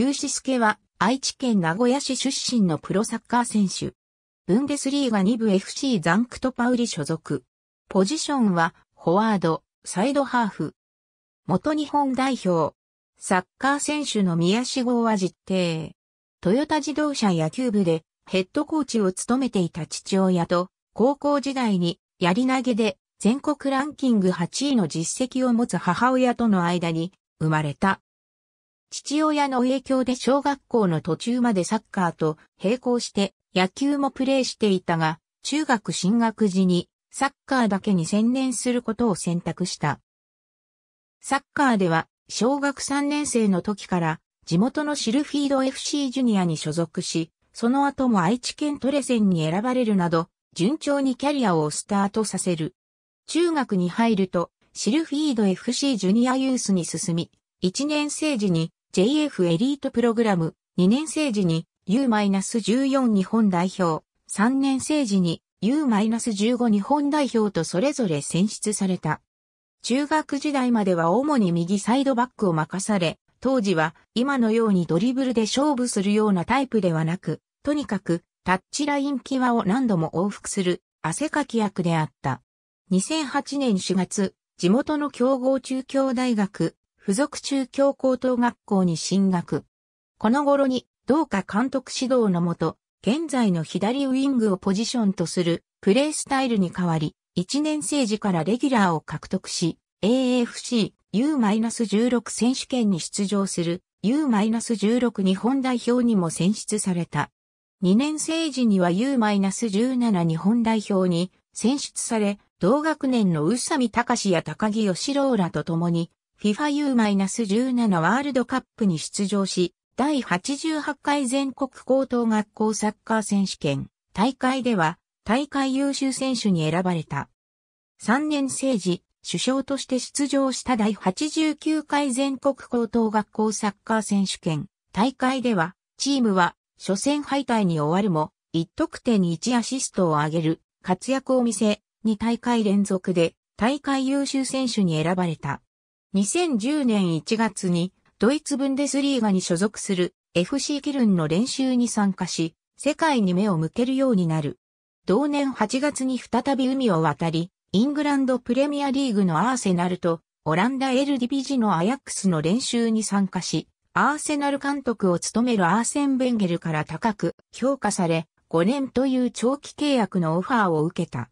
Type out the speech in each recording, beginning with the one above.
久志助は愛知県名古屋市出身のプロサッカー選手。ブンデスリーガ2部 FC ザンクトパウリ所属。ポジションはフォワード、サイドハーフ。元日本代表。サッカー選手の宮志号は実定。トヨタ自動車野球部でヘッドコーチを務めていた父親と高校時代にやり投げで全国ランキング8位の実績を持つ母親との間に生まれた。父親の影響で小学校の途中までサッカーと並行して野球もプレーしていたが、中学進学時にサッカーだけに専念することを選択した。サッカーでは小学3年生の時から地元のシルフィード FC ジュニアに所属し、その後も愛知県トレセンに選ばれるなど、順調にキャリアをスタートさせる。中学に入ると、シルフィード FC ジュニアユースに進み、1年生時に JF エリートプログラム、2年生時に U-14 日本代表、3年生時に U-15 日本代表とそれぞれ選出された。中学時代までは主に右サイドバックを任され、当時は今のようにドリブルで勝負するようなタイプではなく、とにかくタッチライン際を何度も往復する汗かき役であった。2008年4月、地元の強豪中京大学附属中京高等学校に進学。この頃に、同下監督指導のもと、現在の左ウィングをポジションとするプレースタイルに変わり、1年生時からレギュラーを獲得し、AFC U-16 選手権に出場する U-16 日本代表にも選出された。2年生時には U-17 日本代表に選出され、同学年の宇佐美隆や高木義郎らと共に FIFAU-17 ワールドカップに出場し、第88回全国高等学校サッカー選手権大会では大会優秀選手に選ばれた。3年生時、首相として出場した第89回全国高等学校サッカー選手権大会では、チームは初戦敗退に終わるも、1得点に1アシストを挙げる活躍を見せ、2大会連続で大会優秀選手に選ばれた。2010年1月にドイツブンデスリーガに所属する FC キルンの練習に参加し、世界に目を向けるようになる。同年8月に再び海を渡り、イングランドプレミアリーグのアーセナルとオランダエルディビジのアヤックスの練習に参加し、アーセナル監督を務めるアーセン・ベンゲルから高く評価され、5年という長期契約のオファーを受けた。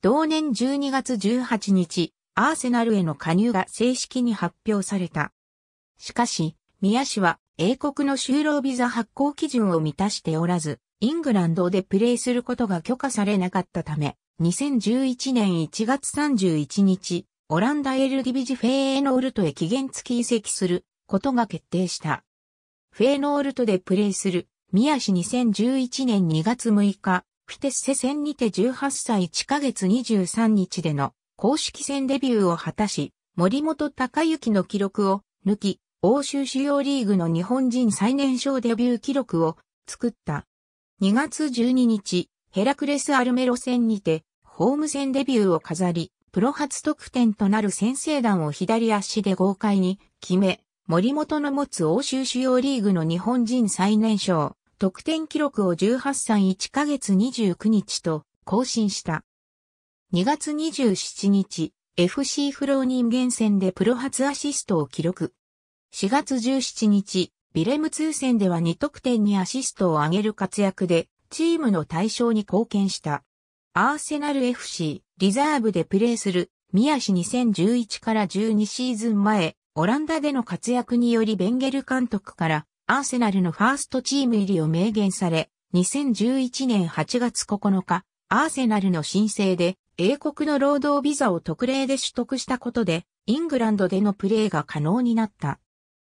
同年12月18日、アーセナルへの加入が正式に発表された。しかし、宮氏は英国の就労ビザ発行基準を満たしておらず、イングランドでプレーすることが許可されなかったため、2011年1月31日、オランダエルディビジフェーノールトへ期限付き移籍することが決定した。フェーノールトでプレーする宮市2011年2月6日、フィテッセ戦にて18歳1ヶ月23日での公式戦デビューを果たし、森本隆之の記録を抜き、欧州主要リーグの日本人最年少デビュー記録を作った。2月12日、ヘラクレスアルメロ戦にて、ホーム戦デビューを飾り、プロ初得点となる先制弾を左足で豪快に決め、森本の持つ欧州主要リーグの日本人最年少、得点記録を18歳1ヶ月29日と更新した。2月27日、FC フロー人間戦でプロ初アシストを記録。4月17日、ビレム2戦では2得点にアシストを上げる活躍で、チームの対象に貢献した。アーセナル FC、リザーブでプレーする、宮市2011から12シーズン前、オランダでの活躍によりベンゲル監督から、アーセナルのファーストチーム入りを明言され、2011年8月9日、アーセナルの申請で、英国の労働ビザを特例で取得したことで、イングランドでのプレーが可能になった。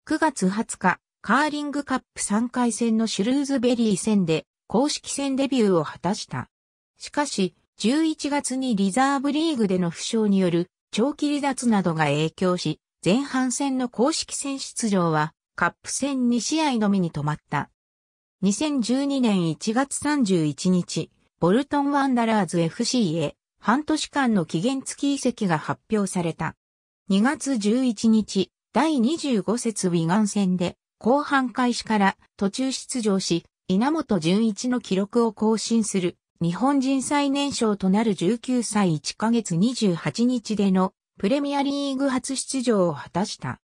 9月20日、カーリングカップ3回戦のシュルーズベリー戦で、公式戦デビューを果たした。しかし、11月にリザーブリーグでの負傷による長期離脱などが影響し、前半戦の公式戦出場は、カップ戦2試合のみに止まった。2012年1月31日、ボルトンワンダラーズ FC へ半年間の期限付き移籍が発表された。2月11日、第25節ウィガン戦で、後半開始から途中出場し、稲本淳一の記録を更新する、日本人最年少となる19歳1ヶ月28日でのプレミアリーグ初出場を果たした。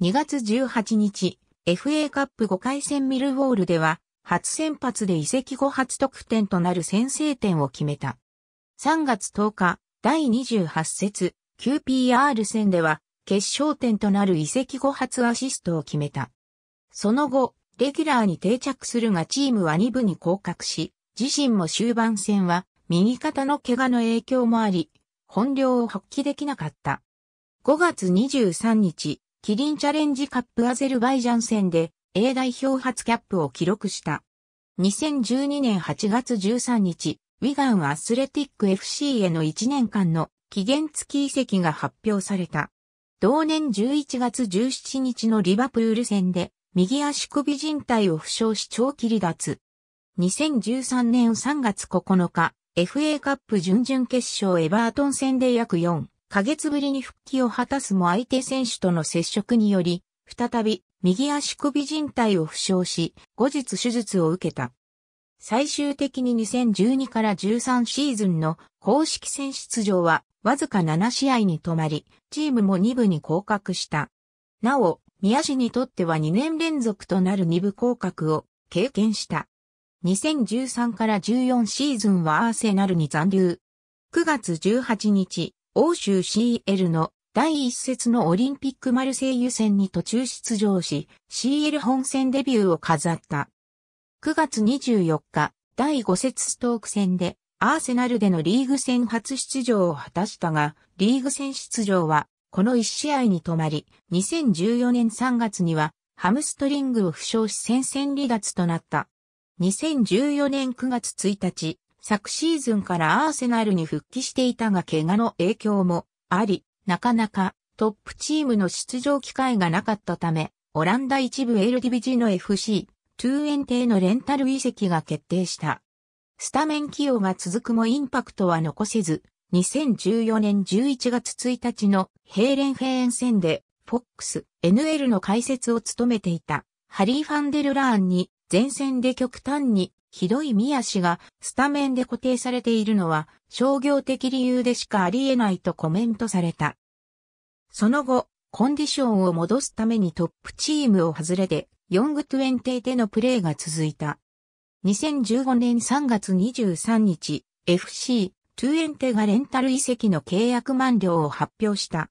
2月18日、FA カップ5回戦ミルウォールでは、初先発で移籍後初得点となる先制点を決めた。3月10日、第28節 QPR 戦では、決勝点となる移籍後初アシストを決めた。その後、レギュラーに定着するがチームは2部に降格し、自身も終盤戦は右肩の怪我の影響もあり、本領を発揮できなかった。5月23日、キリンチャレンジカップアゼルバイジャン戦で A 代表初キャップを記録した。2012年8月13日、ウィガンアスレティック FC への1年間の期限付き移籍が発表された。同年11月17日のリバプール戦で、右足首靭帯を負傷し長期離脱。2013年3月9日、FA カップ準々決勝エバートン戦で約4ヶ月ぶりに復帰を果たすも相手選手との接触により、再び右足首靭帯を負傷し、後日手術を受けた。最終的に2012から13シーズンの公式戦出場はわずか7試合に止まり、チームも2部に降格した。なお、宮市にとっては2年連続となる2部降格を経験した。2013から14シーズンはアーセナルに残留。9月18日、欧州 CL の第一節のオリンピックマルセイユ戦に途中出場し、CL 本戦デビューを飾った。9月24日、第5節ストーク戦で、アーセナルでのリーグ戦初出場を果たしたが、リーグ戦出場は、この1試合に止まり、2014年3月には、ハムストリングを負傷し戦線離脱となった。2014年9月1日、昨シーズンからアーセナルに復帰していたが怪我の影響もあり、なかなかトップチームの出場機会がなかったため、オランダ一部 LDBG の FC 中円定のレンタル移籍が決定した。スタメン起用が続くもインパクトは残せず、2014年11月1日のヘーレンフェーン戦で、FOX、NL の解説を務めていた、ハリー・ファンデルラーンに、前線で極端に、ひどい宮氏がスタメンで固定されているのは商業的理由でしかあり得ないとコメントされた。その後、コンディションを戻すためにトップチームを外れてヨングトゥエンテイでのプレーが続いた。2015年3月23日、FC トゥエンテがレンタル遺跡の契約満了を発表した。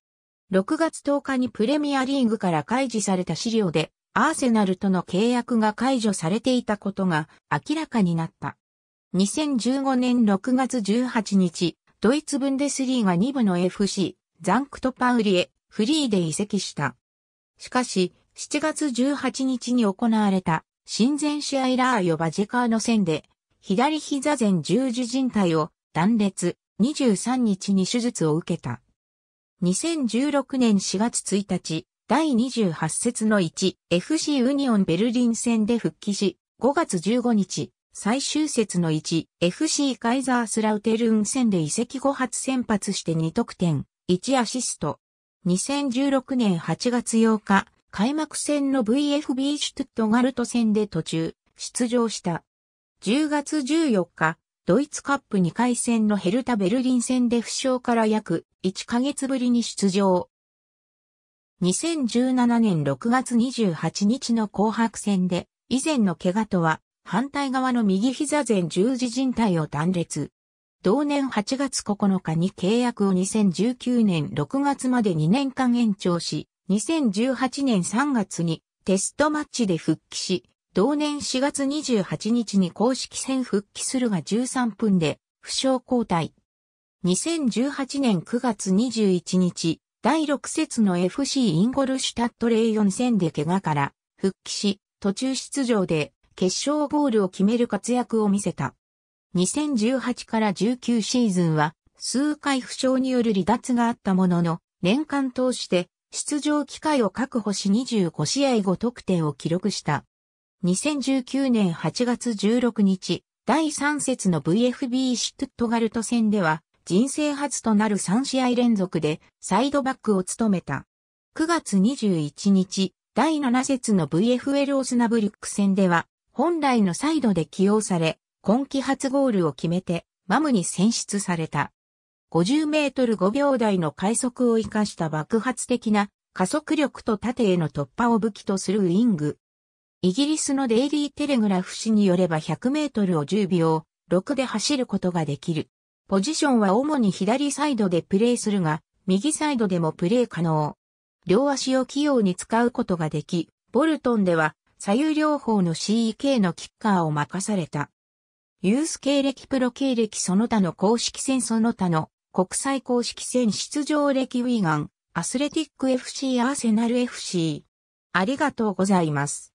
6月10日にプレミアリーグから開示された資料で、アーセナルとの契約が解除されていたことが明らかになった。2015年6月18日、ドイツブンデスリーが2部の FC、ザンクトパウリへフリーで移籍した。しかし、7月18日に行われた、親善試合ラーヨバジェカーの戦で、左膝前十字靭帯を断裂、23日に手術を受けた。2016年4月1日、第28節の 1FC ユニオンベルリン戦で復帰し、5月15日、最終節の 1FC カイザースラウテルン戦で移籍後初先発して2得点、1アシスト。2016年8月8日、開幕戦の VFB シュトゥットガルト戦で途中、出場した。10月14日、ドイツカップ2回戦のヘルタ・ベルリン戦で負傷から約1ヶ月ぶりに出場。2017年6月28日の紅白戦で、以前の怪我とは、反対側の右膝前十字靭帯を断裂。同年8月9日に契約を2019年6月まで2年間延長し、2018年3月にテストマッチで復帰し、同年4月28日に公式戦復帰するが13分で負傷交代。2018年9月21日、第6節の FC インゴルシュタットレイ4戦で怪我から復帰し、途中出場で決勝ゴールを決める活躍を見せた。2018から19シーズンは数回負傷による離脱があったものの、年間通して出場機会を確保し25試合5得点を記録した。2019年8月16日、第3節の VFB シュトットガルト戦では、人生初となる3試合連続でサイドバックを務めた。9月21日、第7節の VFL オスナブリック戦では、本来のサイドで起用され、今季初ゴールを決めて、マムに選出された。50メートル5秒台の快速を生かした爆発的な加速力と縦への突破を武器とするウィング。イギリスのデイリーテレグラフ氏によれば100メートルを10秒6で走ることができる。ポジションは主に左サイドでプレーするが、右サイドでもプレー可能。両足を器用に使うことができ、ボルトンでは左右両方の CEK のキッカーを任された。ユース経歴プロ経歴その他の公式戦その他の国際公式戦出場歴ウィガン、アスレティック FC アーセナル FC。ありがとうございます。